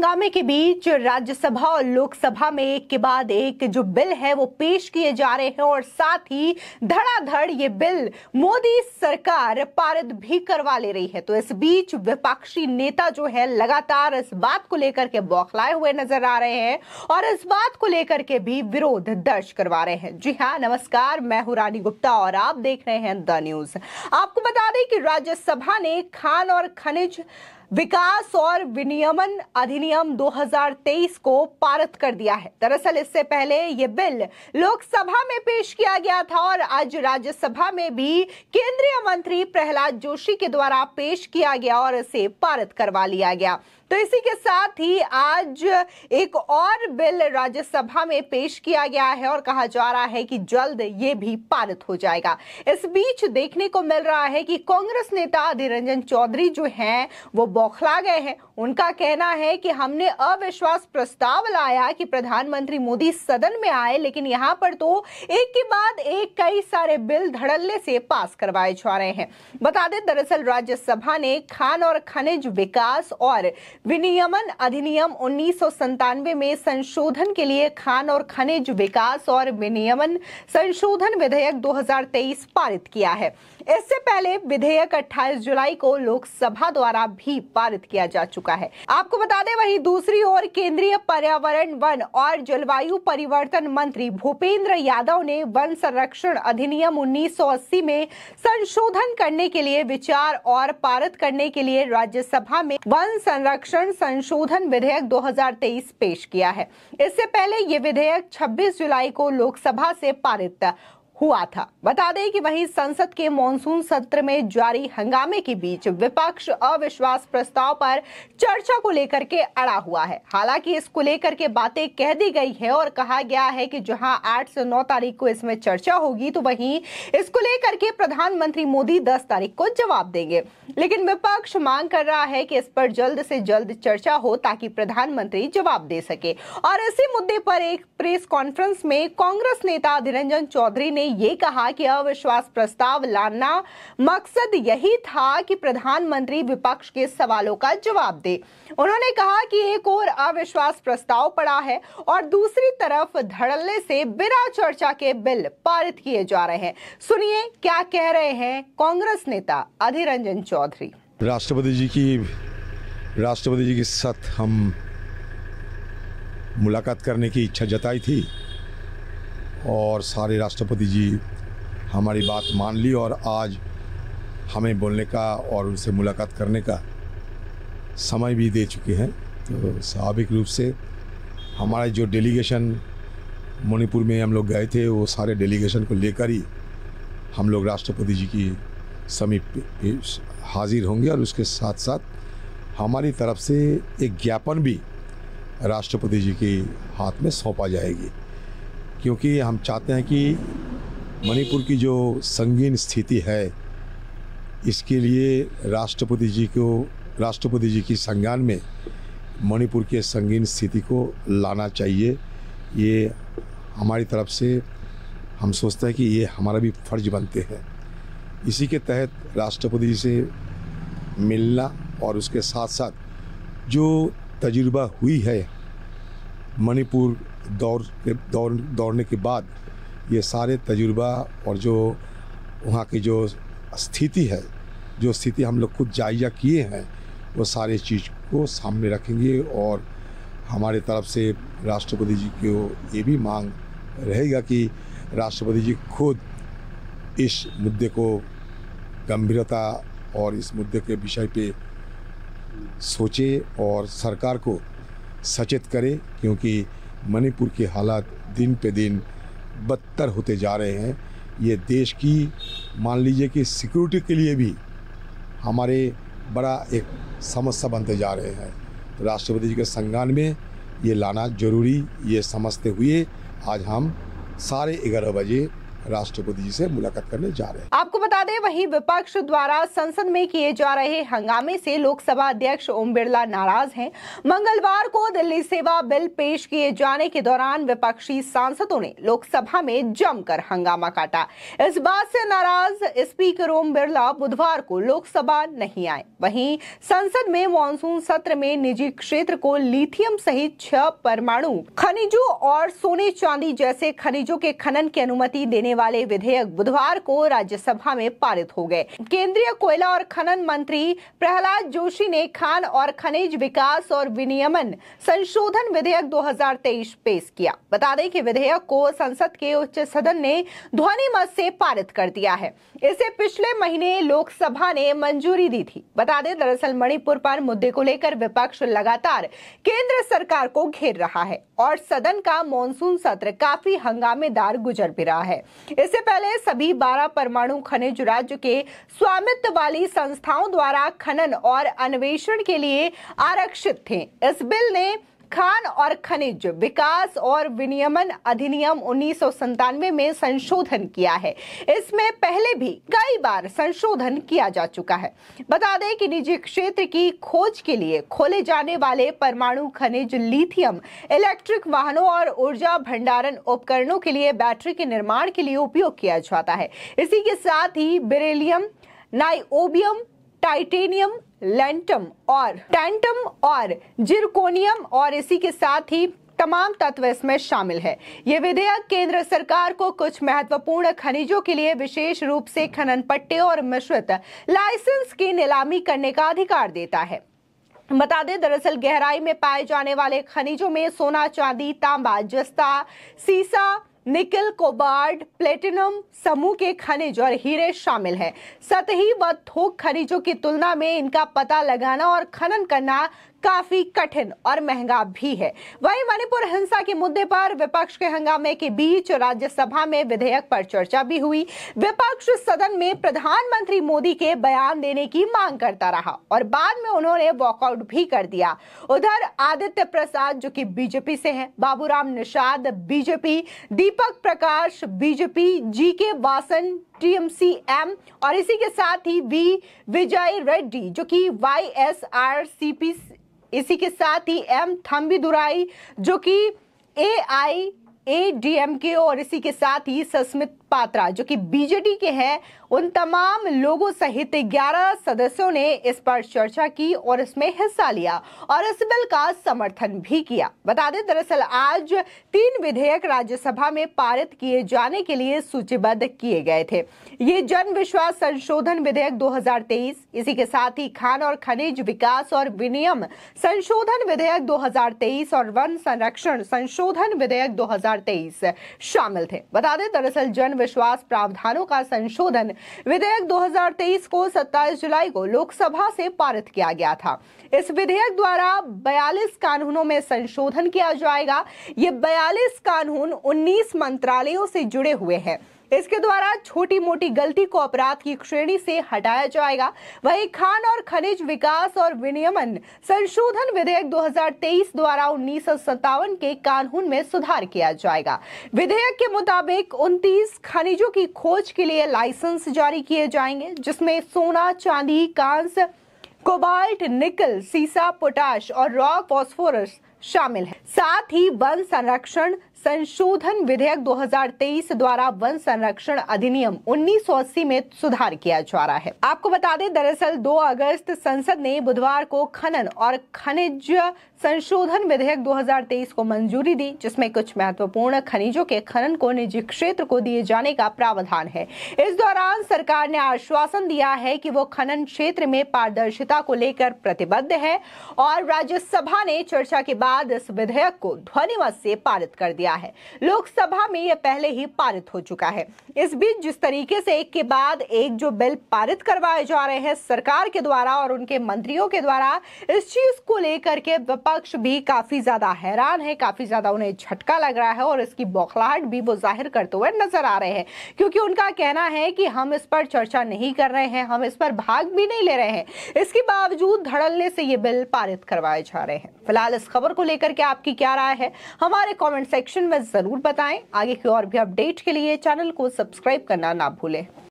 हंगामे के बीच राज्यसभा और लोकसभा में एक के बाद एक जो बिल है वो पेश किए जा रहे हैं और साथ ही धड़ाधड़ ये बिल मोदी सरकार पारित भी करवा ले रही है तो इस बीच विपक्षी नेता जो है लगातार इस बात को लेकर के बौखलाए हुए नजर आ रहे हैं और इस बात को लेकर के भी विरोध दर्ज करवा रहे हैं जी हाँ नमस्कार मैं हूँ रानी गुप्ता और आप देख रहे हैं द न्यूज आपको बता दें कि राज्यसभा ने खान और खनिज विकास और विनियमन अधिनियम 2023 को पारित कर दिया है दरअसल इससे पहले ये बिल लोकसभा में पेश किया गया था और आज राज्यसभा में भी केंद्रीय मंत्री प्रहलाद जोशी के द्वारा पेश किया गया और इसे पारित करवा लिया गया तो इसी के साथ ही आज एक और बिल राज्यसभा में पेश किया गया है और कहा जा रहा है कि जल्द ये भी पारित हो जाएगा इस बीच देखने को मिल रहा है कि कांग्रेस नेता अधीर रंजन चौधरी जो हैं वो बौखला गए हैं उनका कहना है कि हमने अविश्वास प्रस्ताव लाया कि प्रधानमंत्री मोदी सदन में आए लेकिन यहाँ पर तो एक के बाद एक कई सारे बिल धड़ल्ले से पास करवाए जा रहे हैं बता दें दरअसल राज्यसभा ने खान और खनिज विकास और विनियमन अधिनियम उन्नीस में संशोधन के लिए खान और खनिज विकास और विनियमन संशोधन विधेयक 2023 पारित किया है इससे पहले विधेयक 28 जुलाई को लोकसभा द्वारा भी पारित किया जा चुका है आपको बता दें वहीं दूसरी ओर केंद्रीय पर्यावरण वन और जलवायु परिवर्तन मंत्री भूपेंद्र यादव ने वन संरक्षण अधिनियम 1980 में संशोधन करने के लिए विचार और पारित करने के लिए राज्यसभा में वन संरक्षण संशोधन विधेयक 2023 पेश किया है इससे पहले ये विधेयक 26 जुलाई को लोकसभा से पारित हुआ था बता दें कि वहीं संसद के मॉनसून सत्र में जारी हंगामे के बीच विपक्ष अविश्वास प्रस्ताव पर चर्चा को लेकर के अड़ा हुआ है हालांकि इसको लेकर के बातें कह दी गई है और कहा गया है कि जहां 8 से 9 तारीख को इसमें चर्चा होगी तो वहीं इसको लेकर के प्रधानमंत्री मोदी 10 तारीख को जवाब देंगे लेकिन विपक्ष मांग कर रहा है कि इस पर जल्द से जल्द चर्चा हो ताकि प्रधानमंत्री जवाब दे सके और इसी मुद्दे पर एक प्रेस कॉन्फ्रेंस में कांग्रेस नेता अधीरंजन चौधरी ने ये कहा कि अविश्वास प्रस्ताव लाना मकसद यही था कि प्रधानमंत्री विपक्ष के सवालों का जवाब दे उन्होंने कहा कि एक और अविश्वास प्रस्ताव पड़ा है और दूसरी तरफ धड़ल्ले से बिना चर्चा के बिल पारित किए जा रहे हैं सुनिए क्या कह रहे हैं कांग्रेस नेता अधीर रंजन चौधरी राष्ट्रपति जी की राष्ट्रपति जी के साथ हम मुलाकात करने की इच्छा जताई थी और सारे राष्ट्रपति जी हमारी बात मान ली और आज हमें बोलने का और उनसे मुलाकात करने का समय भी दे चुके हैं तो स्वाभाविक रूप से हमारे जो डेलीगेशन मणिपुर में हम लोग गए थे वो सारे डेलीगेशन को लेकर ही हम लोग राष्ट्रपति जी की समीप हाजिर होंगे और उसके साथ साथ हमारी तरफ से एक ज्ञापन भी राष्ट्रपति जी के हाथ में सौंपा जाएगी क्योंकि हम चाहते हैं कि मणिपुर की जो संगीन स्थिति है इसके लिए राष्ट्रपति जी को राष्ट्रपति जी की संज्ञान में मणिपुर के संगीन स्थिति को लाना चाहिए ये हमारी तरफ से हम सोचते हैं कि ये हमारा भी फर्ज बनते हैं इसी के तहत राष्ट्रपति जी से मिलना और उसके साथ साथ जो तजुर्बा हुई है मणिपुर दौड़ के दौड़ दौड़ने के बाद ये सारे तजुर्बा और जो वहाँ की जो स्थिति है जो स्थिति हम लोग खुद जायजा किए हैं वो सारे चीज़ को सामने रखेंगे और हमारे तरफ से राष्ट्रपति जी को ये भी मांग रहेगा कि राष्ट्रपति जी खुद इस मुद्दे को गंभीरता और इस मुद्दे के विषय पे सोचे और सरकार को सचेत करे क्योंकि मणिपुर के हालात दिन पे दिन बदतर होते जा रहे हैं ये देश की मान लीजिए कि सिक्योरिटी के लिए भी हमारे बड़ा एक समस्या बनते जा रहे हैं तो राष्ट्रपति जी के संज्ञान में ये लाना जरूरी ये समझते हुए आज हम साढ़े ग्यारह बजे राष्ट्रपति से मुलाकात करने जा रहे हैं आपको बता दें वहीं विपक्ष द्वारा संसद में किए जा रहे हंगामे से लोकसभा अध्यक्ष ओम बिरला नाराज हैं मंगलवार को दिल्ली सेवा बिल पेश किए जाने के दौरान विपक्षी सांसदों ने लोकसभा में जमकर हंगामा काटा इस बात से नाराज स्पीकर ओम बिरला बुधवार को लोकसभा नहीं आए वही संसद में मानसून सत्र में निजी क्षेत्र को लिथियम सहित छह परमाणु खनिजों और सोने चांदी जैसे खनिजों के खनन की अनुमति देने करने वाले विधेयक बुधवार को राज्यसभा में पारित हो गए केंद्रीय कोयला और खनन मंत्री प्रहलाद जोशी ने खान और खनिज विकास और विनियमन संशोधन विधेयक 2023 पेश किया बता दें कि विधेयक को संसद के उच्च सदन ने ध्वनि मत से पारित कर दिया है इसे पिछले महीने लोकसभा ने मंजूरी दी थी बता दें दरअसल मणिपुर पर मुद्दे को लेकर विपक्ष लगातार केंद्र सरकार को घेर रहा है और सदन का मानसून सत्र काफी हंगामेदार गुजर भी रहा है इससे पहले सभी 12 परमाणु खनिज राज्य के स्वामित्व वाली संस्थाओं द्वारा खनन और अन्वेषण के लिए आरक्षित थे इस बिल ने खान और खनिज विकास और विनियमन अधिनियम उन्नीस में संशोधन किया है इसमें पहले भी कई बार संशोधन किया जा चुका है बता दें कि निजी क्षेत्र की खोज के लिए खोले जाने वाले परमाणु खनिज लिथियम इलेक्ट्रिक वाहनों और ऊर्जा भंडारण उपकरणों के लिए बैटरी के निर्माण के लिए उपयोग किया जाता है इसी के साथ ही बेरेलियम नाइओबियम टाइटेनियम लेंटम और टेंटम और जिरकोनियम और इसी के साथ ही तमाम तत्व इसमें शामिल है ये विधेयक केंद्र सरकार को कुछ महत्वपूर्ण खनिजों के लिए विशेष रूप से खनन पट्टे और मिश्रित लाइसेंस की नीलामी करने का अधिकार देता है बता दें दरअसल गहराई में पाए जाने वाले खनिजों में सोना चांदी तांबा जस्ता सीसा निकल कोबार्ड प्लेटिनम समूह के खनिज और हीरे शामिल हैं सतही व थोक खनिजों की तुलना में इनका पता लगाना और खनन करना काफी कठिन और महंगा भी है वहीं मणिपुर हिंसा के मुद्दे पर विपक्ष के हंगामे के बीच राज्यसभा में विधेयक पर चर्चा भी हुई विपक्ष सदन में प्रधानमंत्री मोदी के बयान देने की मांग करता रहा और बाद में उन्होंने वॉकआउट भी कर दिया उधर आदित्य प्रसाद जो कि बीजेपी से हैं Baburam Nishad BJP Deepak Prakash BJP G K Vasan TMC M और इसी के साथ ही वी विजय रेड्डी जो कि Y S R C P इसी के साथ ही एम थम्बीदुराई जो कि ए आई ए डी एम के और इसी के साथ ही सस्मित पात्रा जो कि बीजेडी के हैं उन तमाम लोगों सहित 11 सदस्यों ने इस पर चर्चा की और इसमें हिस्सा लिया और इस बिल का समर्थन भी किया बता दें दरअसल आज तीन विधेयक राज्यसभा में पारित किए जाने के लिए सूचीबद्ध किए गए थे ये जन विश्वास संशोधन विधेयक 2023 इसी के साथ ही खान और खनिज विकास और विनियम संशोधन विधेयक 2023 और वन संरक्षण संशोधन विधेयक 2023 शामिल थे बता दें दरअसल जन विश्वास प्रावधानों का संशोधन विधेयक 2023 को 27 जुलाई को लोकसभा से पारित किया गया था इस विधेयक द्वारा 42 कानूनों में संशोधन किया जाएगा ये 42 कानून 19 मंत्रालयों से जुड़े हुए हैं इसके द्वारा छोटी मोटी गलती को अपराध की श्रेणी से हटाया जाएगा वही खान और खनिज विकास और विनियमन संशोधन विधेयक 2023 द्वारा उन्नीस के कानून में सुधार किया जाएगा विधेयक के मुताबिक 29 खनिजों की खोज के लिए लाइसेंस जारी किए जाएंगे जिसमें सोना चांदी कांस कोबाल्ट निकल सीसा पोटाश और रॉक फॉस्फोरस शामिल है साथ ही वन संरक्षण संशोधन विधेयक 2023 द्वारा वन संरक्षण अधिनियम 1980 में सुधार किया जा रहा है आपको बता दें दरअसल 2 अगस्त संसद ने बुधवार को खनन और खनिज संशोधन विधेयक 2023 को मंजूरी दी जिसमें कुछ महत्वपूर्ण खनिजों के खनन को निजी क्षेत्र को दिए जाने का प्रावधान है इस दौरान सरकार ने आश्वासन दिया है कि वो खनन क्षेत्र में पारदर्शिता को लेकर प्रतिबद्ध है और राज्यसभा ने चर्चा के बाद इस विधेयक को ध्वनिमत से पारित कर दिया गया है लोकसभा में यह पहले ही पारित हो चुका है इस बीच जिस तरीके से एक के बाद एक जो बिल पारित करवाए जा रहे हैं सरकार के द्वारा और उनके मंत्रियों के द्वारा इस चीज को लेकर के विपक्ष भी काफी ज्यादा हैरान है काफी ज्यादा उन्हें झटका लग रहा है और इसकी बौखलाहट भी वो जाहिर करते हुए नजर आ रहे हैं क्योंकि उनका कहना है कि हम इस पर चर्चा नहीं कर रहे हैं हम इस पर भाग भी नहीं ले रहे हैं इसके बावजूद धड़ल्ले से ये बिल पारित करवाए जा रहे हैं फिलहाल इस खबर को लेकर के आपकी क्या राय है हमारे कॉमेंट सेक्शन सेक्शन में जरूर बताएं आगे की और भी अपडेट के लिए चैनल को सब्सक्राइब करना ना भूलें